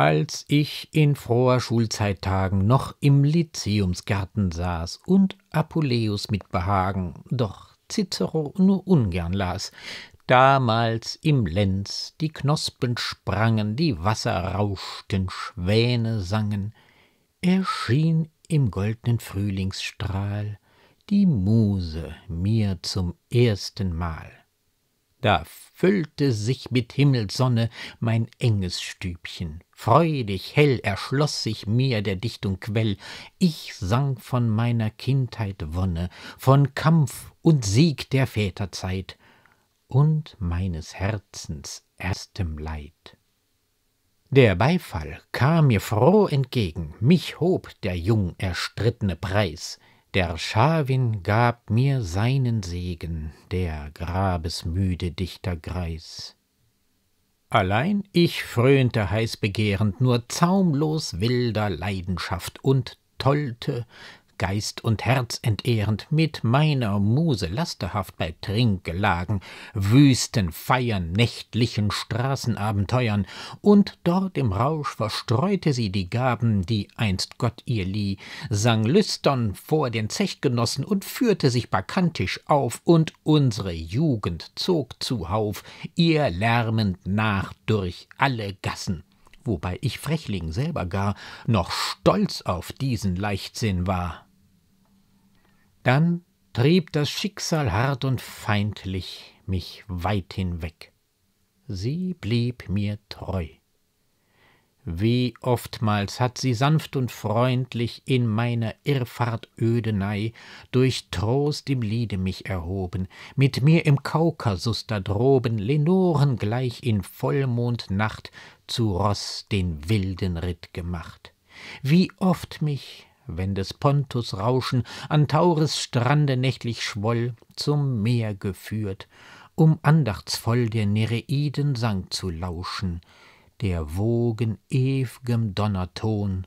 als ich in froher Schulzeittagen noch im Lyzeumsgarten saß und Apuleius mit Behagen, doch Cicero nur ungern las, damals im Lenz die Knospen sprangen, die Wasser rauschten, Schwäne sangen, erschien im goldnen Frühlingsstrahl die Muse mir zum ersten Mal. Da füllte sich mit Himmelssonne mein enges Stübchen, Freudig hell erschloß sich mir der Dichtung Quell. Ich sang von meiner Kindheit Wonne, von Kampf und Sieg der Väterzeit und meines Herzens erstem Leid. Der Beifall kam mir froh entgegen, mich hob der jung erstrittene Preis. Der Schawin gab mir seinen Segen, der grabesmüde Dichter Greis. Allein ich frönte heißbegehrend, nur zaumlos wilder Leidenschaft und tollte, Geist und Herz entehrend, mit meiner Muse lasterhaft bei Trinkgelagen, wüsten Feiern, nächtlichen Straßenabenteuern, und dort im Rausch verstreute sie die Gaben, die einst Gott ihr lieh, sang lüstern vor den Zechgenossen und führte sich bakantisch auf, und unsere Jugend zog zuhauf, ihr lärmend nach durch alle Gassen wobei ich Frechling selber gar noch stolz auf diesen Leichtsinn war. Dann trieb das Schicksal hart und feindlich mich weit hinweg. Sie blieb mir treu. Wie oftmals hat sie sanft und freundlich in meiner Irrfahrt Ödenei durch Trost im Liede mich erhoben, mit mir im Kaukasus da droben, Lenoren gleich in Vollmondnacht zu Ross den wilden Ritt gemacht. Wie oft mich wenn des Pontus Rauschen an Taures Strande nächtlich schwoll, zum Meer geführt, um andachtsvoll der Nereiden Sang zu lauschen, der Wogen ew'gem Donnerton,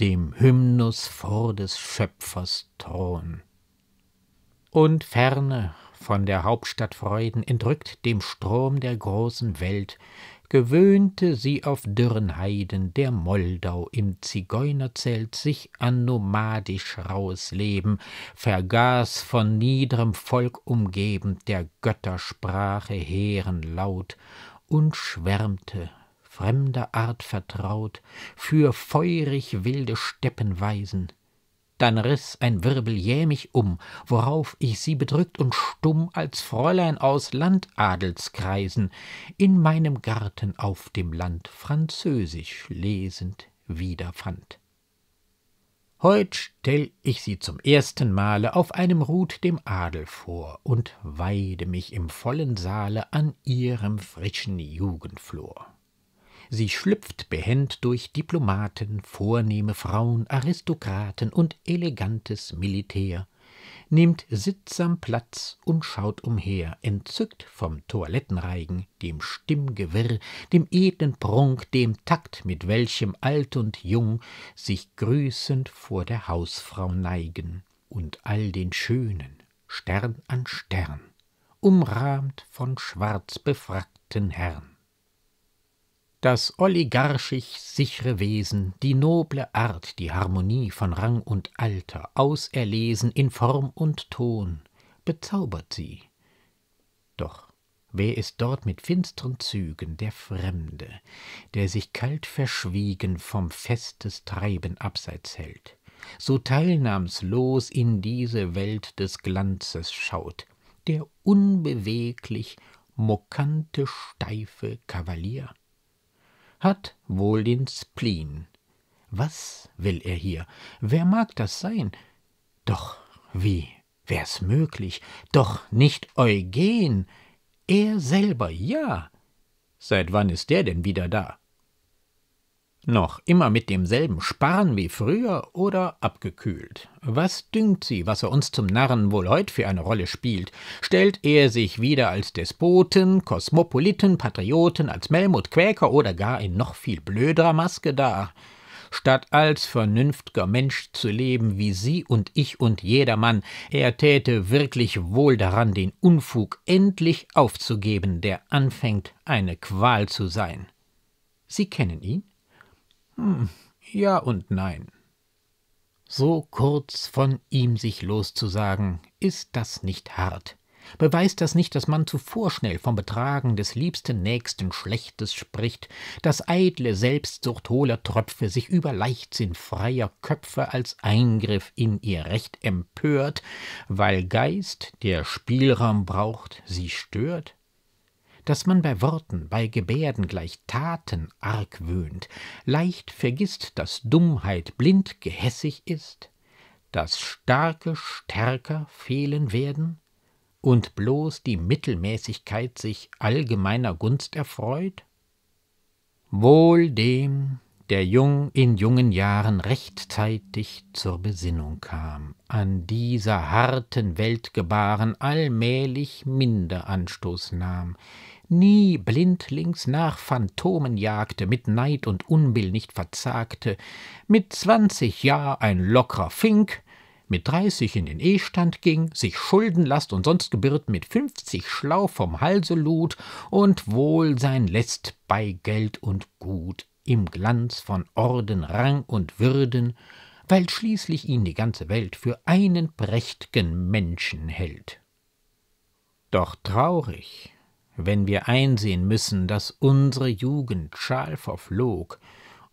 dem Hymnus vor des Schöpfers Thron. Und ferne von der Hauptstadt Freuden entrückt dem Strom der großen Welt gewöhnte sie auf dürren Heiden der Moldau im Zigeunerzelt sich an nomadisch raues Leben, vergaß von niederem Volk umgeben der Göttersprache Heeren Laut und schwärmte fremder Art vertraut, für feurig wilde Steppenweisen, dann riß ein Wirbel jäh mich um, worauf ich sie bedrückt und stumm als Fräulein aus Landadelskreisen in meinem Garten auf dem Land französisch lesend wiederfand. Heut stell ich sie zum ersten Male auf einem Rut dem Adel vor und weide mich im vollen Saale an ihrem frischen Jugendflor. Sie schlüpft behend durch Diplomaten, vornehme Frauen, Aristokraten und elegantes Militär, nimmt sittsam Platz und schaut umher, entzückt vom Toilettenreigen, dem Stimmgewirr, dem edlen Prunk, dem Takt, mit welchem alt und jung sich grüßend vor der Hausfrau neigen und all den Schönen, Stern an Stern, umrahmt von schwarz befrackten Herrn. Das oligarchisch sichere Wesen, die noble Art, die Harmonie von Rang und Alter, auserlesen in Form und Ton, bezaubert sie. Doch wer ist dort mit finstern Zügen der Fremde, der sich kalt verschwiegen vom festes Treiben abseits hält, so teilnahmslos in diese Welt des Glanzes schaut, der unbeweglich mokante, steife Kavalier? hat wohl den Spleen. Was will er hier? Wer mag das sein? Doch wie wär's möglich? Doch nicht Eugen! Er selber, ja! Seit wann ist der denn wieder da? Noch immer mit demselben Sparren wie früher oder abgekühlt? Was dünkt sie, was er uns zum Narren wohl heut für eine Rolle spielt? Stellt er sich wieder als Despoten, Kosmopoliten, Patrioten, als Melmut Quäker oder gar in noch viel blöderer Maske dar? Statt als vernünftiger Mensch zu leben wie Sie und ich und jedermann, er täte wirklich wohl daran, den Unfug endlich aufzugeben, der anfängt, eine Qual zu sein. Sie kennen ihn? Hm, ja und nein. So kurz von ihm sich loszusagen, ist das nicht hart? Beweist das nicht, dass man zu vorschnell vom Betragen des liebsten Nächsten Schlechtes spricht, dass eitle Selbstsucht hohler Tröpfe sich über Leichtsinn freier Köpfe als Eingriff in ihr Recht empört, weil Geist, der Spielraum braucht, sie stört? dass man bei Worten, bei Gebärden gleich Taten argwöhnt, leicht vergisst, dass Dummheit blind gehässig ist, dass starke stärker fehlen werden und bloß die Mittelmäßigkeit sich allgemeiner Gunst erfreut? Wohl dem, der jung in jungen Jahren rechtzeitig zur Besinnung kam, an dieser harten Welt gebaren allmählich minder Anstoß nahm, nie blindlings nach Phantomen jagte, mit Neid und Unbill nicht verzagte, mit zwanzig Jahr ein lockrer Fink, mit dreißig in den e ging, sich Schuldenlast und sonst Gebird mit fünfzig schlau vom Halse lud und wohl sein lässt bei Geld und Gut im Glanz von Orden, Rang und Würden, weil schließlich ihn die ganze Welt für einen prächt'gen Menschen hält. Doch traurig wenn wir einsehen müssen, dass unsere Jugend schal verflog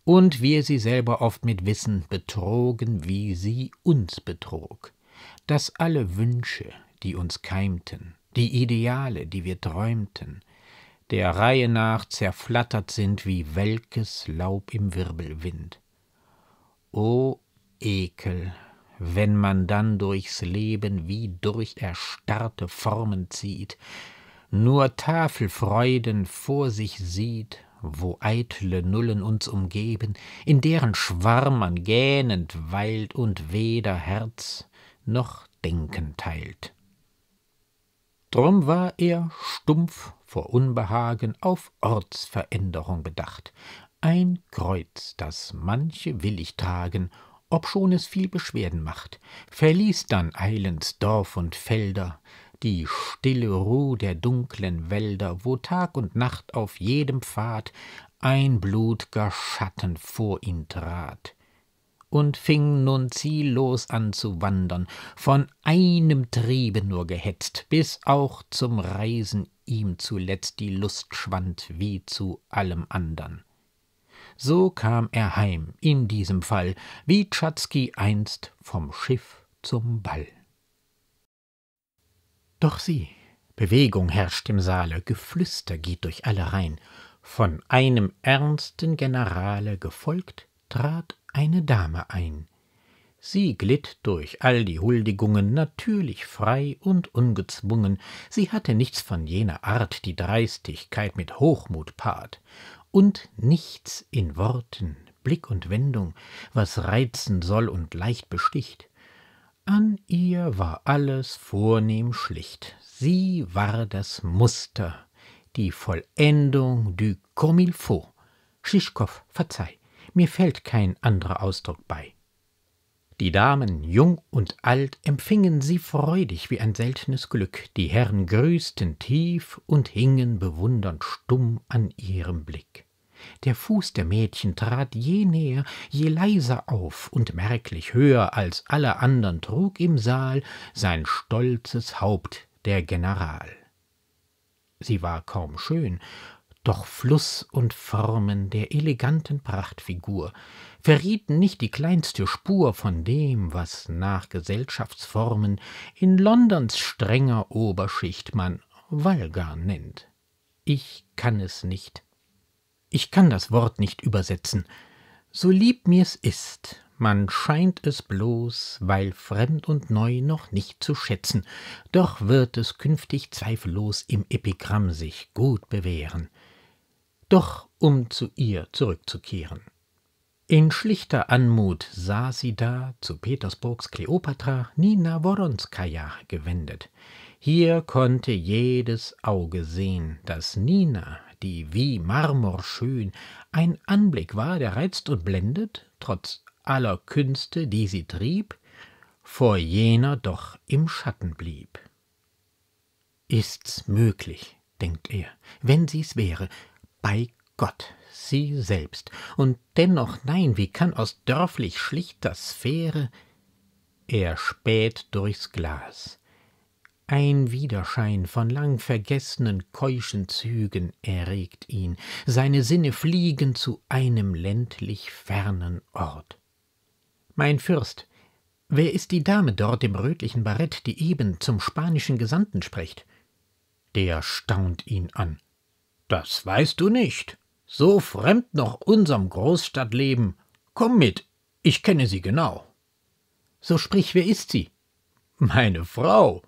und wir sie selber oft mit Wissen betrogen, wie sie uns betrog, dass alle Wünsche, die uns keimten, die Ideale, die wir träumten, der Reihe nach zerflattert sind wie welkes Laub im Wirbelwind. O Ekel, wenn man dann durchs Leben wie durch erstarrte Formen zieht, nur Tafelfreuden vor sich sieht, wo eitle Nullen uns umgeben, in deren Schwarm man gähnend weilt und weder Herz noch Denken teilt. Drum war er stumpf vor Unbehagen auf Ortsveränderung bedacht. Ein Kreuz, das manche willig tragen, obschon es viel Beschwerden macht, verließ dann eilends Dorf und Felder, die stille Ruh der dunklen Wälder, wo Tag und Nacht auf jedem Pfad ein blutger Schatten vor ihn trat und fing nun ziellos an zu wandern, von einem Triebe nur gehetzt, bis auch zum Reisen ihm zuletzt die Lust schwand wie zu allem andern. So kam er heim, in diesem Fall, wie Tschatzki einst vom Schiff zum Ball. Doch sieh, Bewegung herrscht im Saale, Geflüster geht durch alle Reihen. Von einem ernsten Generale gefolgt, trat eine Dame ein. Sie glitt durch all die Huldigungen natürlich frei und ungezwungen, sie hatte nichts von jener Art, die Dreistigkeit mit Hochmut paart, und nichts in Worten, Blick und Wendung, was reizen soll und leicht besticht. An ihr war alles vornehm schlicht. Sie war das Muster, die Vollendung du comme il faut. Schischkow, verzeih, mir fällt kein anderer Ausdruck bei. Die Damen, jung und alt, empfingen sie freudig wie ein seltenes Glück, die Herren grüßten tief und hingen bewundernd stumm an ihrem Blick der Fuß der Mädchen trat je näher, je leiser auf und merklich höher als alle andern trug im Saal sein stolzes Haupt der General. Sie war kaum schön, doch Fluss und Formen der eleganten Prachtfigur verrieten nicht die kleinste Spur von dem, was nach Gesellschaftsformen in Londons strenger Oberschicht man Walgar nennt. Ich kann es nicht ich kann das Wort nicht übersetzen. So lieb mir's ist, man scheint es bloß, weil fremd und neu noch nicht zu schätzen, doch wird es künftig zweifellos im Epigramm sich gut bewähren. Doch um zu ihr zurückzukehren. In schlichter Anmut saß sie da, zu Petersburgs Kleopatra, Nina Woronskaja gewendet. Hier konnte jedes Auge sehen, daß Nina die wie Marmor schön ein Anblick war, der reizt und blendet, trotz aller Künste, die sie trieb, vor jener doch im Schatten blieb. Ist's möglich, denkt er, wenn sie's wäre, bei Gott, sie selbst, und dennoch nein, wie kann aus dörflich schlichter Sphäre er späht durchs Glas, ein Widerschein von lang vergessenen keuschen Zügen erregt ihn, seine Sinne fliegen zu einem ländlich fernen Ort. Mein Fürst, wer ist die Dame dort im rötlichen Barett, die eben zum spanischen Gesandten spricht? Der staunt ihn an. Das weißt du nicht. So fremd noch unserm Großstadtleben. Komm mit, ich kenne sie genau. So sprich, wer ist sie? Meine Frau,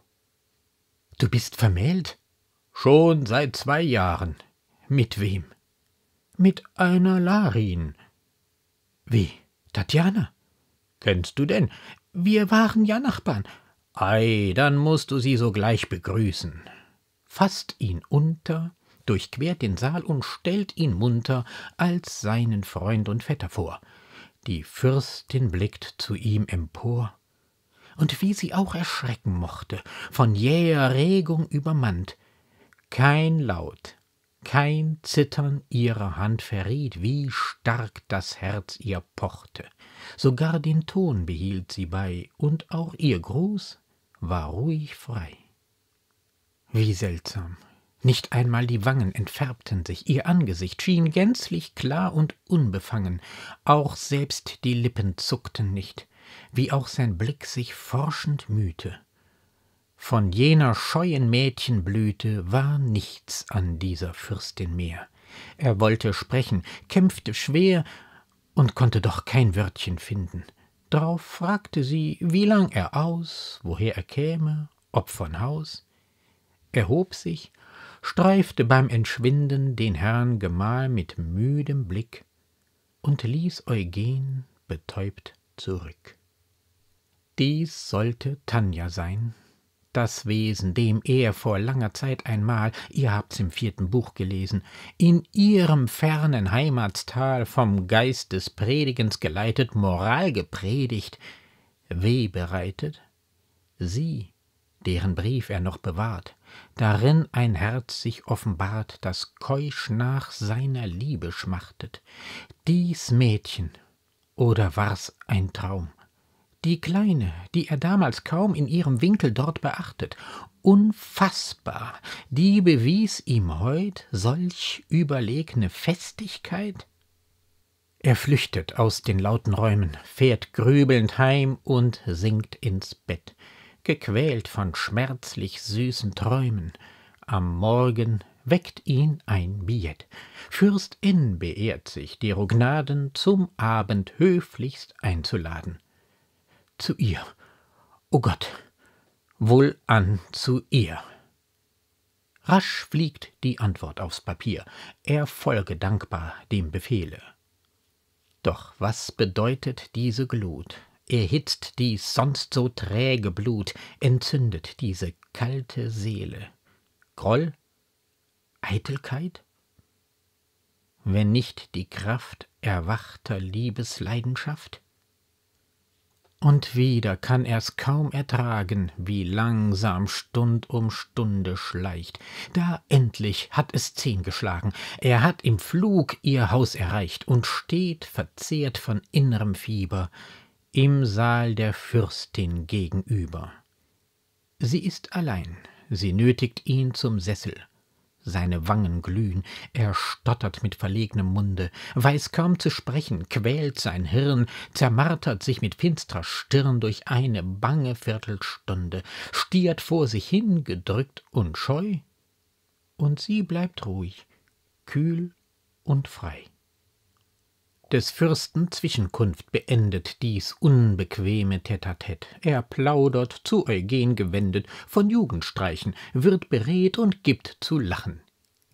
Du bist vermählt? Schon seit zwei Jahren. Mit wem? Mit einer Larin. Wie? Tatjana? Kennst du denn? Wir waren ja Nachbarn. Ei, dann mußt du sie sogleich begrüßen. Fasst ihn unter, durchquert den Saal und stellt ihn munter als seinen Freund und Vetter vor. Die Fürstin blickt zu ihm empor und wie sie auch erschrecken mochte, von jäher Regung übermannt. Kein Laut, kein Zittern ihrer Hand verriet, wie stark das Herz ihr pochte. Sogar den Ton behielt sie bei, und auch ihr Gruß war ruhig frei. Wie seltsam, nicht einmal die Wangen entfärbten sich, ihr Angesicht schien gänzlich klar und unbefangen, auch selbst die Lippen zuckten nicht wie auch sein Blick sich forschend mühte. Von jener scheuen Mädchenblüte war nichts an dieser Fürstin mehr. Er wollte sprechen, kämpfte schwer und konnte doch kein Wörtchen finden. Drauf fragte sie, wie lang er aus, woher er käme, ob von Haus. Er hob sich, streifte beim Entschwinden den Herrn Gemahl mit müdem Blick und ließ Eugen betäubt zurück. Dies sollte Tanja sein. Das Wesen, dem er vor langer Zeit einmal, ihr habt's im vierten Buch gelesen, in ihrem fernen Heimatstal vom Geist des Predigens geleitet, Moral gepredigt, weh bereitet, sie, deren Brief er noch bewahrt, darin ein Herz sich offenbart, das keusch nach seiner Liebe schmachtet. Dies Mädchen, oder war's ein Traum? Die Kleine, die er damals kaum in ihrem Winkel dort beachtet, unfassbar, die bewies ihm heut solch überlegene Festigkeit? Er flüchtet aus den lauten Räumen, fährt grübelnd heim und sinkt ins Bett, gequält von schmerzlich süßen Träumen. Am Morgen weckt ihn ein Billett. Fürst N beehrt sich, die Rognaden zum Abend höflichst einzuladen zu ihr. O oh Gott, wohlan zu ihr. Rasch fliegt die Antwort aufs Papier. Er folge dankbar dem Befehle. Doch was bedeutet diese Glut? Erhitzt dies sonst so träge Blut, entzündet diese kalte Seele. Groll? Eitelkeit? Wenn nicht die Kraft erwachter Liebesleidenschaft? und wieder kann er's kaum ertragen, wie langsam Stund um Stunde schleicht. Da endlich hat es zehn geschlagen, er hat im Flug ihr Haus erreicht und steht, verzehrt von innerem Fieber, im Saal der Fürstin gegenüber. Sie ist allein, sie nötigt ihn zum Sessel. Seine Wangen glühen, er stottert mit verlegenem Munde, weiß kaum zu sprechen, quält sein Hirn, zermartert sich mit finstrer Stirn durch eine bange Viertelstunde, stiert vor sich hin, gedrückt und scheu, und sie bleibt ruhig, kühl und frei des Fürsten Zwischenkunft beendet dies unbequeme tête Er plaudert, zu Eugen gewendet, von Jugendstreichen, wird beredt und gibt zu lachen.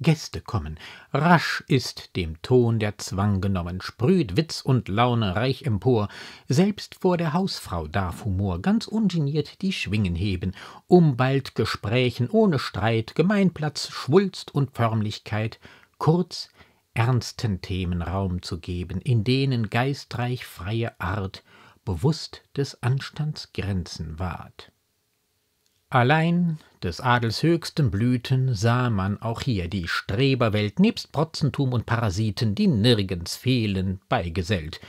Gäste kommen. Rasch ist dem Ton der Zwang genommen, sprüht Witz und Laune reich empor. Selbst vor der Hausfrau darf Humor ganz ungeniert die Schwingen heben, um bald Gesprächen ohne Streit, Gemeinplatz, Schwulst und Förmlichkeit. Kurz, ernsten Themen Raum zu geben, in denen geistreich freie Art bewusst des Anstands Grenzen wahrt. Allein des Adels höchsten Blüten sah man auch hier die Streberwelt nebst Protzentum und Parasiten, die nirgends fehlen, beigesellt,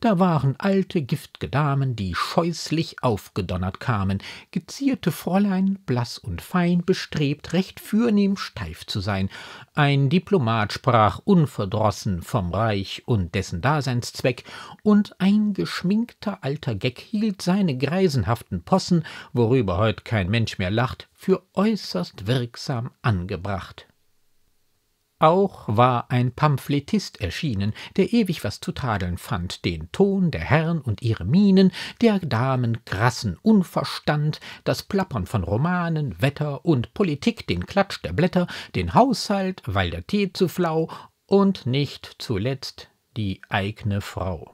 da waren alte, giftge Damen, die scheußlich aufgedonnert kamen, gezierte Fräulein, blass und fein, bestrebt, recht fürnehm steif zu sein. Ein Diplomat sprach unverdrossen vom Reich und dessen Daseinszweck, und ein geschminkter alter Geck hielt seine greisenhaften Possen, worüber heut kein Mensch mehr lacht, für äußerst wirksam angebracht. Auch war ein Pamphletist erschienen, der ewig was zu tadeln fand, den Ton der Herren und ihre Mienen, der Damen krassen Unverstand, das Plappern von Romanen, Wetter und Politik, den Klatsch der Blätter, den Haushalt, weil der Tee zu flau und nicht zuletzt die eigne Frau.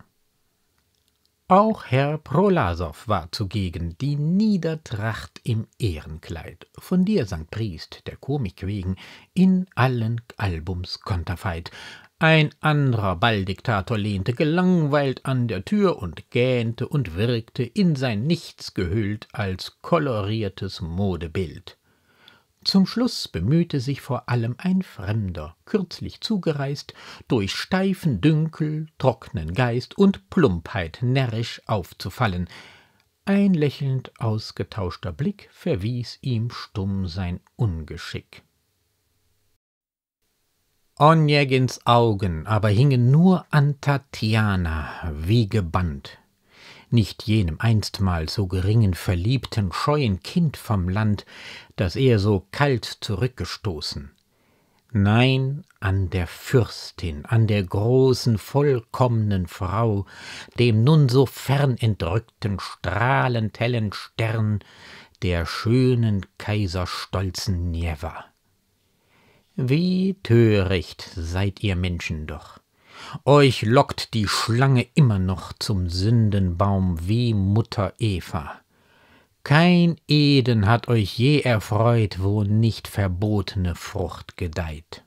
Auch Herr Prolasow war zugegen, die Niedertracht im Ehrenkleid, von dir, St. Priest, der Komik wegen, in allen Albums konterfeit. Ein anderer Balldiktator lehnte gelangweilt an der Tür und gähnte und wirkte in sein Nichts gehüllt als koloriertes Modebild. Zum Schluss bemühte sich vor allem ein Fremder, kürzlich zugereist, durch steifen Dünkel, trockenen Geist und Plumpheit närrisch aufzufallen. Ein lächelnd ausgetauschter Blick verwies ihm stumm sein Ungeschick. Onjegins Augen aber hingen nur an Tatjana wie gebannt nicht jenem einstmals so geringen verliebten, scheuen Kind vom Land, das er so kalt zurückgestoßen. Nein, an der Fürstin, an der großen, vollkommenen Frau, dem nun so fern entrückten, strahlend hellen Stern der schönen kaiserstolzen Nieva. Wie töricht seid ihr Menschen doch! Euch lockt die Schlange immer noch zum Sündenbaum wie Mutter Eva. Kein Eden hat euch je erfreut, wo nicht verbotene Frucht gedeiht.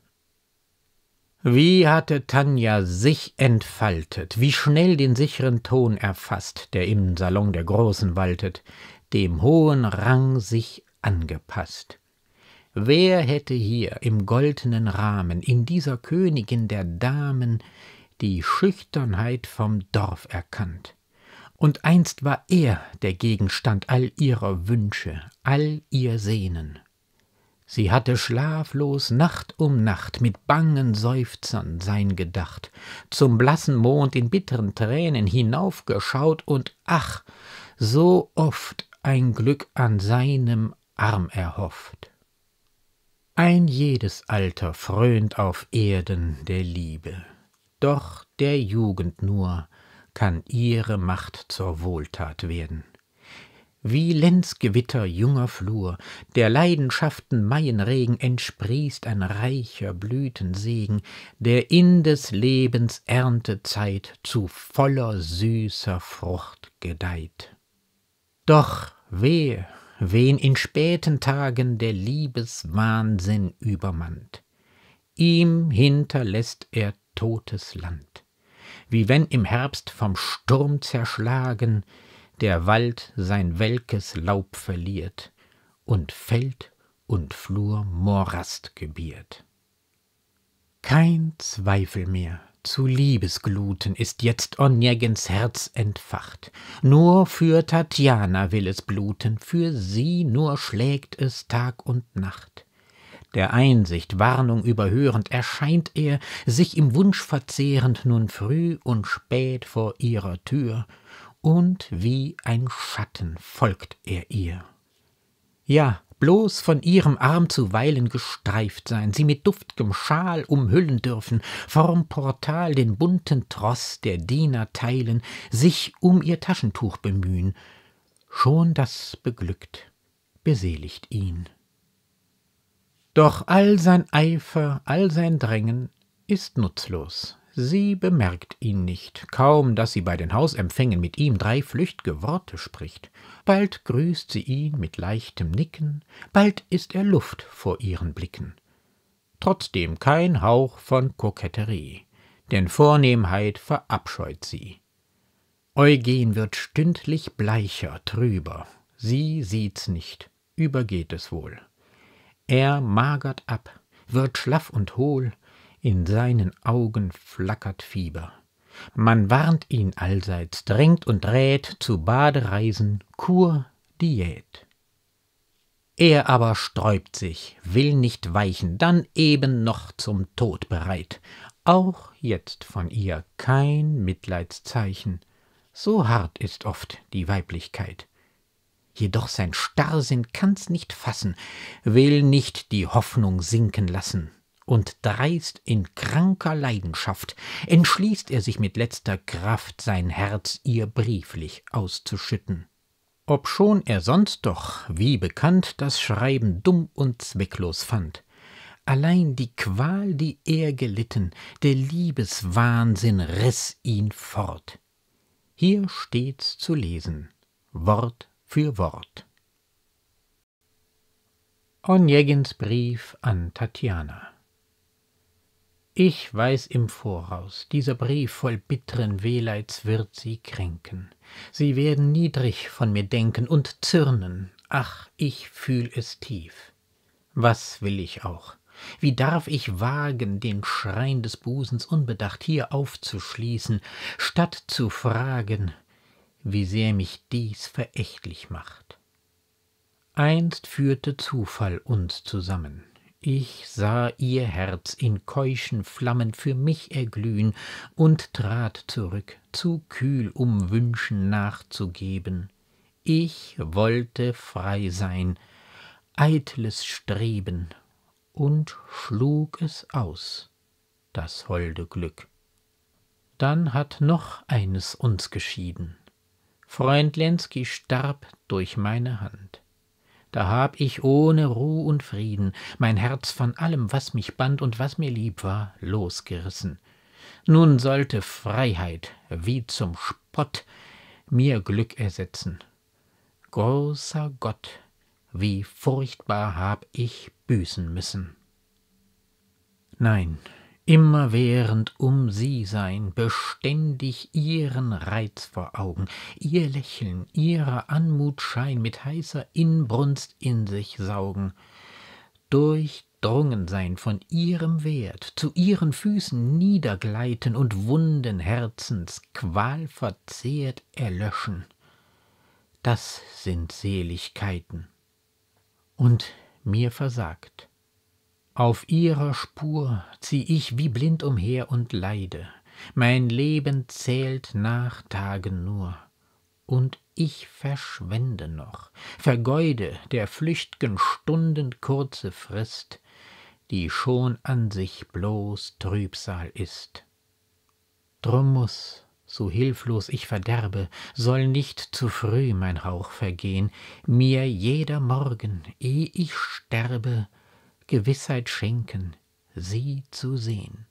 Wie hatte Tanja sich entfaltet, wie schnell den sicheren Ton erfasst, der im Salon der Großen waltet, dem hohen Rang sich angepasst. Wer hätte hier im goldenen Rahmen, in dieser Königin der Damen, die Schüchternheit vom Dorf erkannt? Und einst war er der Gegenstand all ihrer Wünsche, all ihr Sehnen. Sie hatte schlaflos Nacht um Nacht mit bangen Seufzern sein gedacht, zum blassen Mond in bitteren Tränen hinaufgeschaut und ach, so oft ein Glück an seinem Arm erhofft. Ein jedes Alter fröhnt auf Erden der Liebe, doch der Jugend nur kann ihre Macht zur Wohltat werden. Wie Lenzgewitter junger Flur, der Leidenschaften Maienregen entsprießt ein reicher Blütensegen, der in des Lebens Erntezeit zu voller süßer Frucht gedeiht. Doch wehe, wen in späten Tagen der Liebeswahnsinn übermannt. Ihm hinterlässt er totes Land, wie wenn im Herbst vom Sturm zerschlagen der Wald sein welkes Laub verliert und Feld und Flur Morast gebiert. Kein Zweifel mehr, zu Liebesgluten ist jetzt Onjegens Herz entfacht. Nur für Tatjana will es bluten, für sie nur schlägt es Tag und Nacht. Der Einsicht Warnung überhörend erscheint er, sich im Wunsch verzehrend, nun früh und spät vor ihrer Tür, und wie ein Schatten folgt er ihr. Ja, bloß von ihrem Arm zuweilen gestreift sein, sie mit duft'gem Schal umhüllen dürfen, vorm Portal den bunten Troß der Diener teilen, sich um ihr Taschentuch bemühen. Schon das beglückt, beseligt ihn. Doch all sein Eifer, all sein Drängen ist nutzlos. Sie bemerkt ihn nicht, kaum dass sie bei den Hausempfängen mit ihm drei flüchtge Worte spricht. Bald grüßt sie ihn mit leichtem Nicken, bald ist er Luft vor ihren Blicken. Trotzdem kein Hauch von Koketterie, denn Vornehmheit verabscheut sie. Eugen wird stündlich bleicher, trüber. Sie sieht's nicht, übergeht es wohl. Er magert ab, wird schlaff und hohl, in seinen Augen flackert Fieber. Man warnt ihn allseits, drängt und rät zu Badereisen, Kur, Diät. Er aber sträubt sich, will nicht weichen, dann eben noch zum Tod bereit. Auch jetzt von ihr kein Mitleidszeichen. So hart ist oft die Weiblichkeit. Jedoch sein Starrsinn kann's nicht fassen, will nicht die Hoffnung sinken lassen und dreist in kranker Leidenschaft entschließt er sich mit letzter Kraft, sein Herz ihr brieflich auszuschütten. Obschon er sonst doch, wie bekannt, das Schreiben dumm und zwecklos fand. Allein die Qual, die er gelitten, der Liebeswahnsinn riss ihn fort. Hier steht's zu lesen, Wort für Wort. Onjegins Brief an Tatjana ich weiß im Voraus, dieser Brief voll bitteren Wehleids wird sie kränken. Sie werden niedrig von mir denken und zürnen. Ach, ich fühl es tief. Was will ich auch? Wie darf ich wagen, den Schrein des Busens unbedacht hier aufzuschließen, statt zu fragen, wie sehr mich dies verächtlich macht? Einst führte Zufall uns zusammen ich sah ihr Herz in keuschen Flammen für mich erglühen und trat zurück, zu kühl, um Wünschen nachzugeben. Ich wollte frei sein, eitles Streben, und schlug es aus, das holde Glück. Dann hat noch eines uns geschieden. Freund Lenski starb durch meine Hand da hab ich ohne Ruh und Frieden mein Herz von allem, was mich band und was mir lieb war, losgerissen. Nun sollte Freiheit wie zum Spott mir Glück ersetzen. Großer Gott, wie furchtbar hab ich büßen müssen. Nein, Immerwährend um sie sein, beständig ihren Reiz vor Augen, ihr Lächeln, ihrer Anmutschein mit heißer Inbrunst in sich saugen. Durchdrungen sein von ihrem Wert, zu ihren Füßen niedergleiten und wunden Herzens Qual erlöschen. Das sind Seligkeiten. Und mir versagt auf ihrer Spur zieh ich wie blind umher und leide, mein Leben zählt nach Tagen nur, und ich verschwende noch, vergeude der flücht'gen Stunden kurze Frist, die schon an sich bloß Trübsal ist. Drum muß, so hilflos ich verderbe, soll nicht zu früh mein Hauch vergehn, mir jeder Morgen, eh ich sterbe, Gewissheit schenken, sie zu sehen.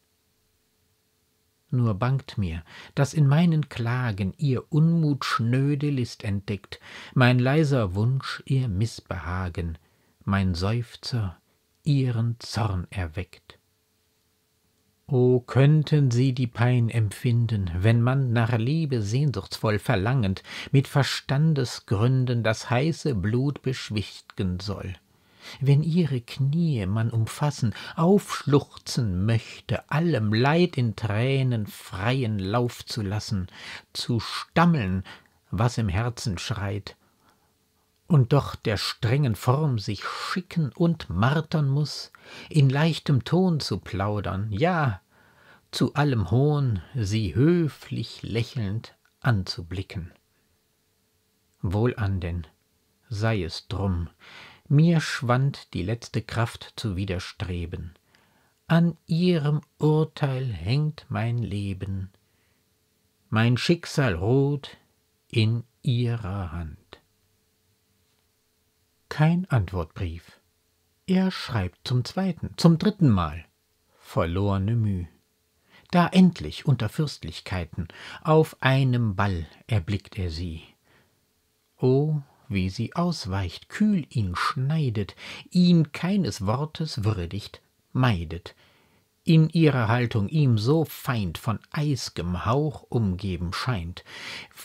Nur bangt mir, dass in meinen Klagen ihr Unmut schnöde List entdeckt, mein leiser Wunsch ihr Missbehagen, mein Seufzer ihren Zorn erweckt. O könnten sie die Pein empfinden, wenn man nach Liebe sehnsuchtsvoll verlangend mit Verstandesgründen das heiße Blut beschwichtgen soll wenn ihre Knie man umfassen, aufschluchzen möchte, allem Leid in Tränen freien Lauf zu lassen, zu stammeln, was im Herzen schreit, und doch der strengen Form sich schicken und martern muß, in leichtem Ton zu plaudern, ja, zu allem Hohn sie höflich lächelnd anzublicken. Wohlan denn, sei es drum, mir schwand die letzte Kraft zu widerstreben. An ihrem Urteil hängt mein Leben, mein Schicksal ruht in ihrer Hand. Kein Antwortbrief. Er schreibt zum zweiten, zum dritten Mal. Verlorene Mühe. Da endlich unter Fürstlichkeiten auf einem Ball erblickt er sie. O wie sie ausweicht, kühl ihn schneidet, ihn keines Wortes würdigt, meidet, in ihrer Haltung ihm so feind von eisgem Hauch umgeben scheint,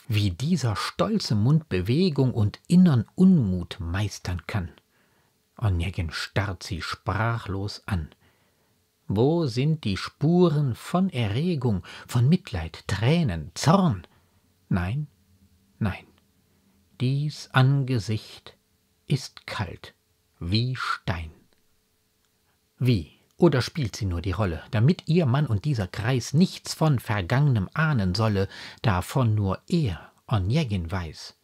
wie dieser stolze Mund Bewegung und innern Unmut meistern kann. Onegin starrt sie sprachlos an. Wo sind die Spuren von Erregung, von Mitleid, Tränen, Zorn? Nein, nein dies Angesicht ist kalt wie Stein. Wie? Oder spielt sie nur die Rolle, damit ihr Mann und dieser Kreis nichts von Vergangenem ahnen solle, davon nur er, Onegin, weiß?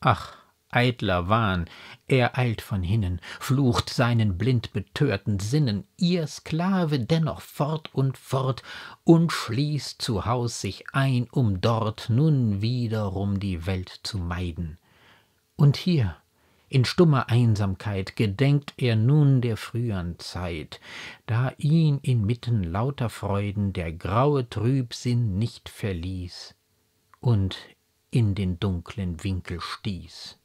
Ach, eitler Wahn, er eilt von hinnen, flucht seinen blind betörten Sinnen, ihr Sklave dennoch fort und fort und schließt zu Haus sich ein, um dort nun wiederum die Welt zu meiden. Und hier, in stummer Einsamkeit gedenkt er nun der frühern Zeit, da ihn inmitten lauter Freuden der graue Trübsinn nicht verließ und in den dunklen Winkel stieß.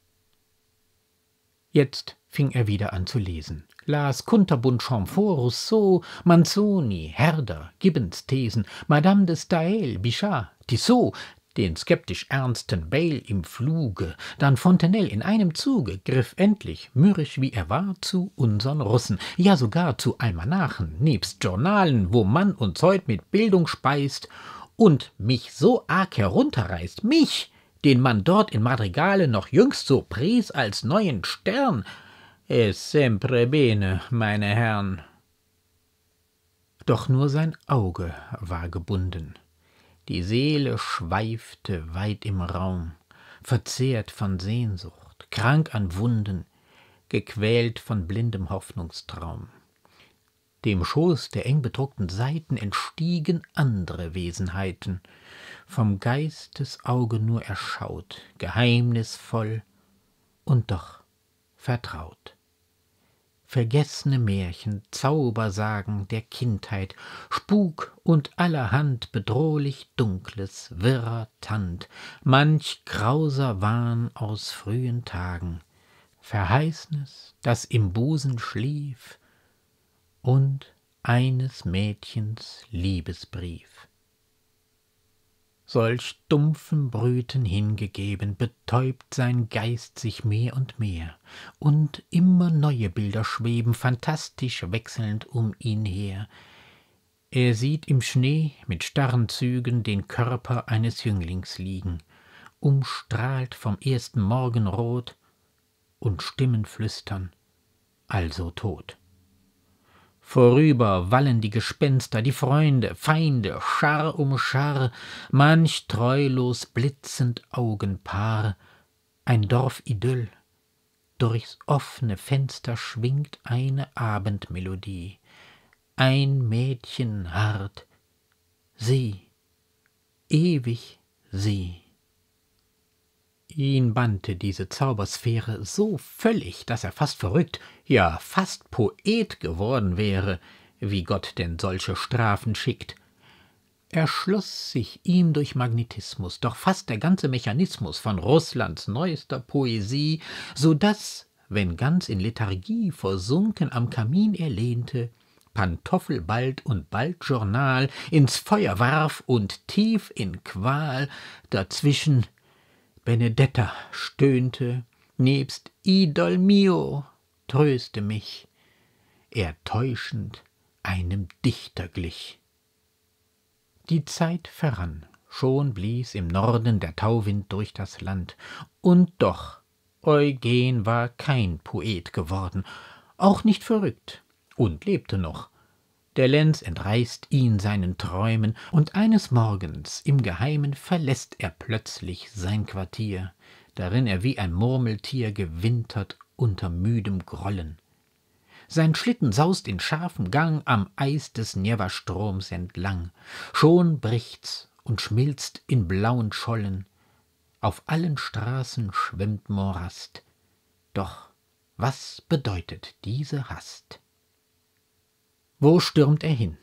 Jetzt fing er wieder an zu lesen, las Kunterbund, Chamfort, Rousseau, Manzoni, Herder, Gibbons Thesen, Madame de Staël, Bichat, Tissot, den skeptisch ernsten Bale im Fluge, dann Fontenelle in einem Zuge, griff endlich, mürrisch wie er war, zu unsern Russen, ja sogar zu Almanachen, nebst Journalen, wo man uns heut mit Bildung speist und mich so arg herunterreißt, mich, den man dort in Madrigale noch jüngst so pries als neuen Stern. Es sempre bene, meine Herren. Doch nur sein Auge war gebunden. Die Seele schweifte weit im Raum, verzehrt von Sehnsucht, krank an Wunden, gequält von blindem Hoffnungstraum. Dem Schoß der eng bedruckten Seiten entstiegen andere Wesenheiten – vom Geistesauge nur erschaut, geheimnisvoll und doch vertraut. Vergessene Märchen, Zaubersagen der Kindheit, Spuk und allerhand bedrohlich Dunkles, wirrer Tand, manch grauser Wahn aus frühen Tagen, Verheißnis, das im Busen schlief, und eines Mädchens Liebesbrief solch dumpfen Brüten hingegeben, betäubt sein Geist sich mehr und mehr, und immer neue Bilder schweben fantastisch wechselnd um ihn her. Er sieht im Schnee mit starren Zügen den Körper eines Jünglings liegen, umstrahlt vom ersten Morgenrot, und Stimmen flüstern, also tot. Vorüber wallen die Gespenster, die Freunde, Feinde, Schar um Schar, manch treulos blitzend Augenpaar, ein Dorfidyll. Durchs offene Fenster schwingt eine Abendmelodie. Ein Mädchen harrt, sie, ewig sie. Ihn bannte diese Zaubersphäre so völlig, dass er fast verrückt, ja fast Poet geworden wäre, wie Gott denn solche Strafen schickt. Er schloss sich ihm durch Magnetismus, doch fast der ganze Mechanismus von Russlands neuester Poesie, so daß, wenn ganz in Lethargie versunken am Kamin er lehnte, Pantoffel bald und bald Journal ins Feuer warf und tief in Qual dazwischen Benedetta stöhnte, nebst Idol mio, tröste mich, er täuschend einem Dichter glich. Die Zeit verrann, schon blies im Norden der Tauwind durch das Land, und doch Eugen war kein Poet geworden, auch nicht verrückt, und lebte noch, der Lenz entreißt ihn seinen Träumen, und eines Morgens im Geheimen verlässt er plötzlich sein Quartier, darin er wie ein Murmeltier gewintert unter müdem Grollen. Sein Schlitten saust in scharfem Gang am Eis des Neva-Stroms entlang. Schon bricht's und schmilzt in blauen Schollen. Auf allen Straßen schwimmt Morast. Doch was bedeutet diese Hast? Wo stürmt er hin?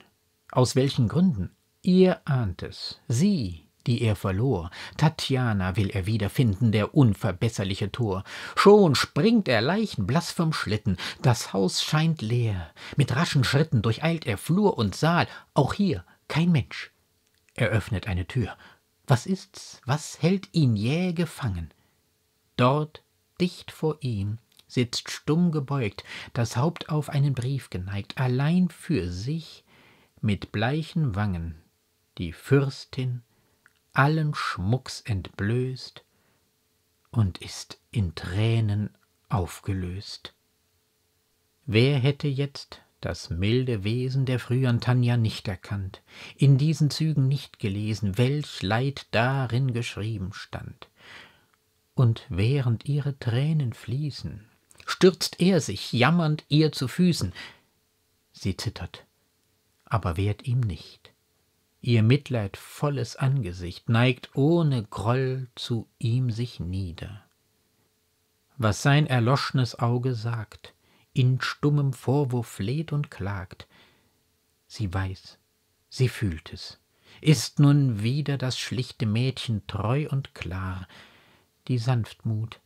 Aus welchen Gründen? Ihr ahnt es. Sie, die er verlor. Tatjana will er wiederfinden, der unverbesserliche Tor. Schon springt er leichenblaß vom Schlitten. Das Haus scheint leer. Mit raschen Schritten durcheilt er Flur und Saal. Auch hier kein Mensch. Er öffnet eine Tür. Was ist's? Was hält ihn jäh gefangen? Dort, dicht vor ihm, sitzt stumm gebeugt, das Haupt auf einen Brief geneigt, allein für sich, mit bleichen Wangen, die Fürstin allen Schmucks entblößt und ist in Tränen aufgelöst. Wer hätte jetzt das milde Wesen der früheren Tanja nicht erkannt, in diesen Zügen nicht gelesen, welch Leid darin geschrieben stand. Und während ihre Tränen fließen, stürzt er sich jammernd ihr zu Füßen. Sie zittert, aber wehrt ihm nicht. Ihr mitleidvolles Angesicht neigt ohne Groll zu ihm sich nieder. Was sein erloschenes Auge sagt, in stummem Vorwurf fleht und klagt, sie weiß, sie fühlt es, ist nun wieder das schlichte Mädchen treu und klar, die Sanftmut,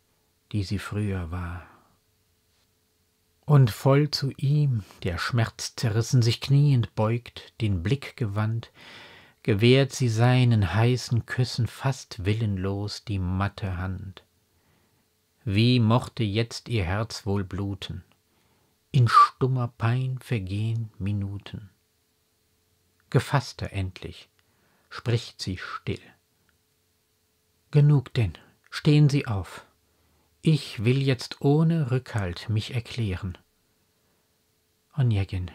die sie früher war. Und voll zu ihm, der schmerzzerrissen sich kniend beugt, den Blick gewandt, gewährt sie seinen heißen Küssen fast willenlos die matte Hand. Wie mochte jetzt ihr Herz wohl bluten, in stummer Pein vergehen Minuten. Gefasster endlich, spricht sie still. Genug denn, stehen Sie auf. Ich will jetzt ohne Rückhalt mich erklären. Onegin,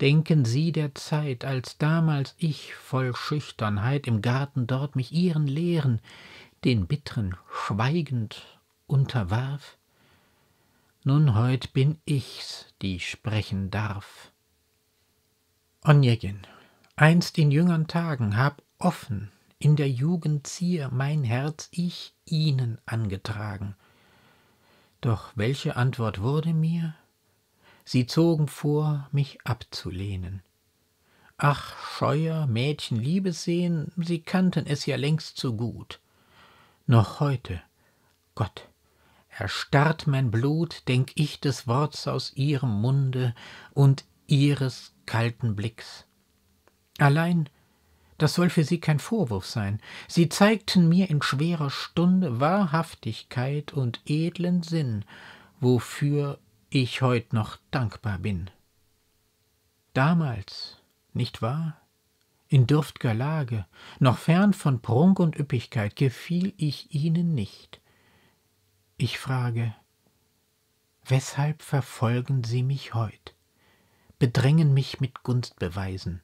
denken Sie der Zeit, als damals ich voll Schüchternheit im Garten dort mich Ihren Lehren, den bittren schweigend unterwarf? Nun heut bin ich's, die sprechen darf. Onegin, einst in jüngern Tagen hab offen in der Jugend Zier mein Herz ich Ihnen angetragen. Doch welche Antwort wurde mir? sie zogen vor, mich abzulehnen. Ach, scheuer Mädchen Liebessehen, sie kannten es ja längst zu gut. Noch heute, Gott, erstarrt mein Blut, denk ich des Worts aus ihrem Munde und ihres kalten Blicks. Allein, das soll für sie kein Vorwurf sein, sie zeigten mir in schwerer Stunde Wahrhaftigkeit und edlen Sinn, wofür ich heut noch dankbar bin. Damals, nicht wahr? In dürftger Lage, noch fern von Prunk und Üppigkeit, gefiel ich ihnen nicht. Ich frage, weshalb verfolgen sie mich heut, bedrängen mich mit Gunstbeweisen?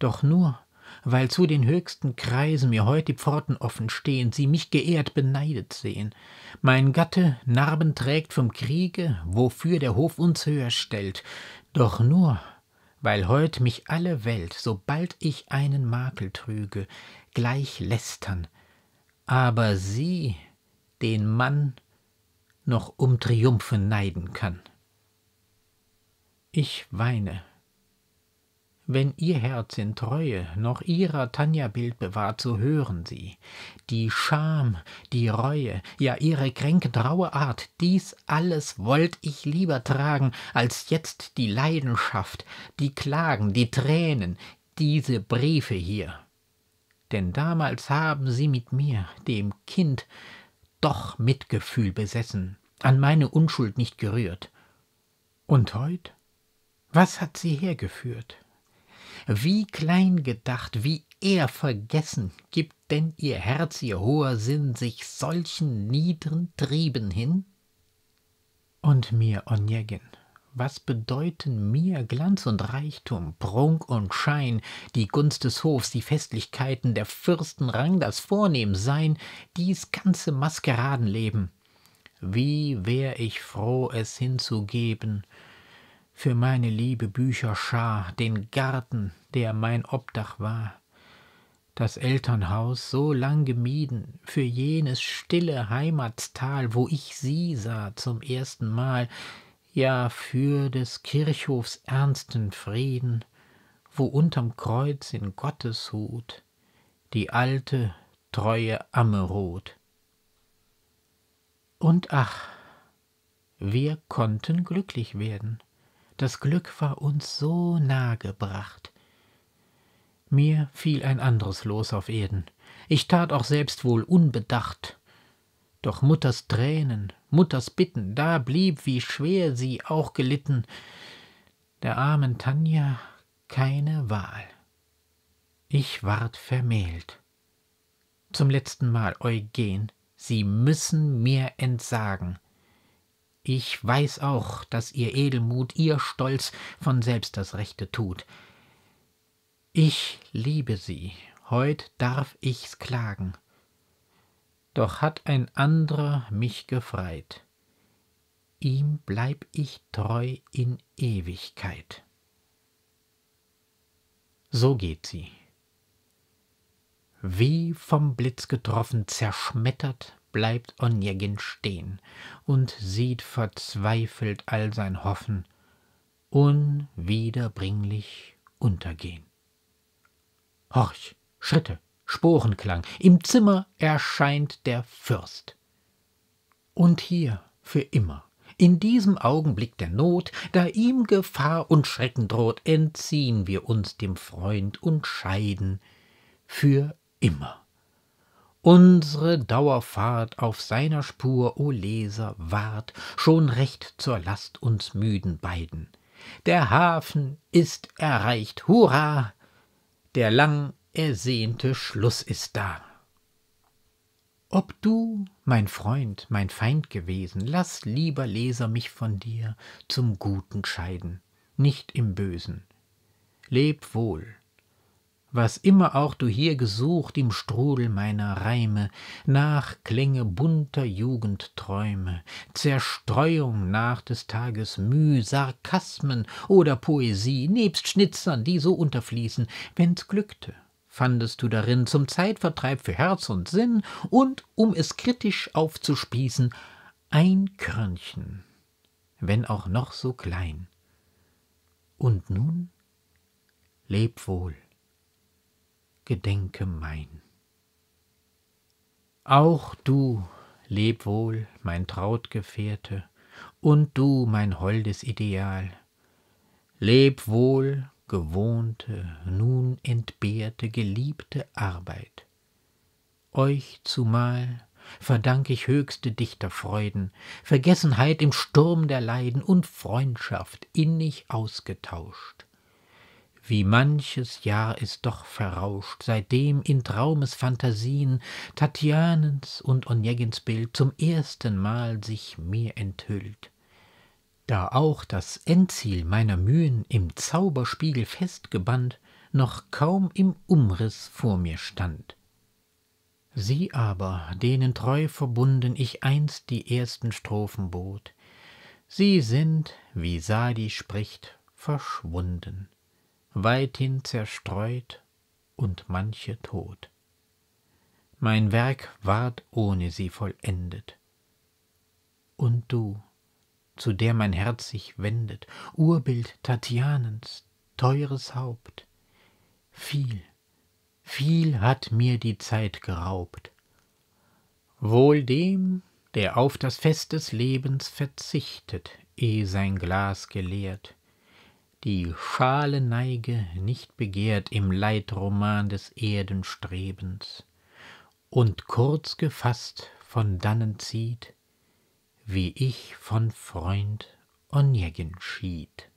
Doch nur, weil zu den höchsten Kreisen mir heut die Pforten offen stehen, sie mich geehrt beneidet sehen. Mein Gatte Narben trägt vom Kriege, wofür der Hof uns höher stellt, doch nur, weil heut mich alle Welt, sobald ich einen Makel trüge, gleich lästern, aber sie, den Mann, noch um Triumphe neiden kann. Ich weine, wenn Ihr Herz in Treue noch Ihrer Tanja Bild bewahrt, so hören Sie. Die Scham, die Reue, ja Ihre kränkend raue Art, dies alles wollt ich lieber tragen, als jetzt die Leidenschaft, die Klagen, die Tränen, diese Briefe hier. Denn damals haben Sie mit mir, dem Kind, doch Mitgefühl besessen, an meine Unschuld nicht gerührt. Und heut? Was hat sie hergeführt? Wie klein gedacht, wie eher vergessen, gibt denn ihr Herz, ihr hoher Sinn, sich solchen niederen Trieben hin? Und mir, Onegin, was bedeuten mir Glanz und Reichtum, Prunk und Schein, die Gunst des Hofs, die Festlichkeiten, der Fürstenrang, das Vornehmsein, dies ganze Maskeradenleben? Wie wär ich froh, es hinzugeben, für meine liebe Bücherschar, den Garten, der mein Obdach war, das Elternhaus so lang gemieden, für jenes stille Heimatstal, wo ich sie sah zum ersten Mal, ja für des Kirchhofs ernsten Frieden, wo unterm Kreuz in Gottes Hut die alte, treue Amme ruht. Und ach, wir konnten glücklich werden. Das Glück war uns so nahe gebracht. Mir fiel ein anderes Los auf Erden. Ich tat auch selbst wohl unbedacht. Doch Mutters Tränen, Mutters Bitten, da blieb, wie schwer sie auch gelitten, der armen Tanja keine Wahl. Ich ward vermählt. Zum letzten Mal, Eugen, Sie müssen mir entsagen. Ich weiß auch, dass ihr Edelmut, ihr Stolz von selbst das Rechte tut. Ich liebe sie, heut darf ich's klagen. Doch hat ein anderer mich gefreit. Ihm bleib ich treu in Ewigkeit. So geht sie. Wie vom Blitz getroffen, zerschmettert bleibt Onegin stehen und sieht verzweifelt all sein Hoffen unwiederbringlich untergehen. Horch, Schritte, Sporenklang, im Zimmer erscheint der Fürst. Und hier für immer, in diesem Augenblick der Not, da ihm Gefahr und Schrecken droht, entziehen wir uns dem Freund und scheiden für immer. Unsere Dauerfahrt auf seiner Spur, o Leser, ward schon recht zur Last uns müden beiden. Der Hafen ist erreicht, hurra! Der lang ersehnte Schluss ist da. Ob du, mein Freund, mein Feind gewesen, lass, lieber Leser, mich von dir zum Guten scheiden, nicht im Bösen. Leb wohl, was immer auch du hier gesucht im Strudel meiner Reime, nach Klänge bunter Jugendträume, Zerstreuung nach des Tages Müh, Sarkasmen oder Poesie, nebst Schnitzern, die so unterfließen, wenn's glückte, fandest du darin zum Zeitvertreib für Herz und Sinn und, um es kritisch aufzuspießen, ein Körnchen, wenn auch noch so klein. Und nun leb wohl gedenke mein. Auch du, leb wohl, mein Trautgefährte, und du, mein holdes Ideal, leb wohl, gewohnte, nun entbehrte, geliebte Arbeit. Euch zumal verdank ich höchste Dichterfreuden, Vergessenheit im Sturm der Leiden und Freundschaft innig ausgetauscht wie manches Jahr ist doch verrauscht, seitdem in Traumesfantasien Tatjanens und Onegins Bild zum ersten Mal sich mir enthüllt. Da auch das Endziel meiner Mühen im Zauberspiegel festgebannt, noch kaum im Umriss vor mir stand. Sie aber, denen treu verbunden ich einst die ersten Strophen bot, sie sind, wie Sadi spricht, verschwunden weithin zerstreut und manche tot. Mein Werk ward ohne sie vollendet. Und du, zu der mein Herz sich wendet, Urbild Tatianens, teures Haupt, viel, viel hat mir die Zeit geraubt. Wohl dem, der auf das Fest des Lebens verzichtet, eh sein Glas geleert, die schale Neige nicht begehrt im Leitroman des Erdenstrebens und kurz gefasst von dannen zieht, wie ich von Freund Onegin schied.